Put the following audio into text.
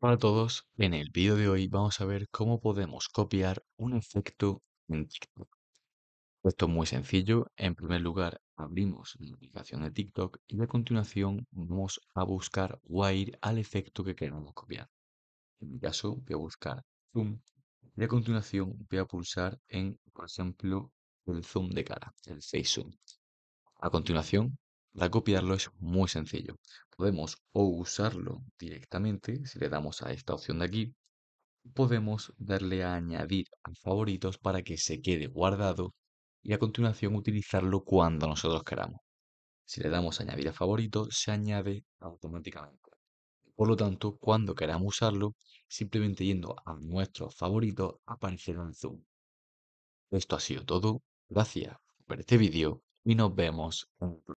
Hola a todos, en el vídeo de hoy vamos a ver cómo podemos copiar un efecto en TikTok. Esto es muy sencillo, en primer lugar abrimos la aplicación de TikTok y a continuación vamos a buscar Wire al efecto que queremos copiar. En mi caso voy a buscar Zoom y a continuación voy a pulsar en, por ejemplo, el Zoom de cara, el Face Zoom. A continuación para copiarlo es muy sencillo. Podemos o usarlo directamente, si le damos a esta opción de aquí, podemos darle a añadir a favoritos para que se quede guardado y a continuación utilizarlo cuando nosotros queramos. Si le damos a añadir a favoritos, se añade automáticamente. Por lo tanto, cuando queramos usarlo, simplemente yendo a nuestros favoritos aparecerá en Zoom. Esto ha sido todo. Gracias por este vídeo y nos vemos en próximo.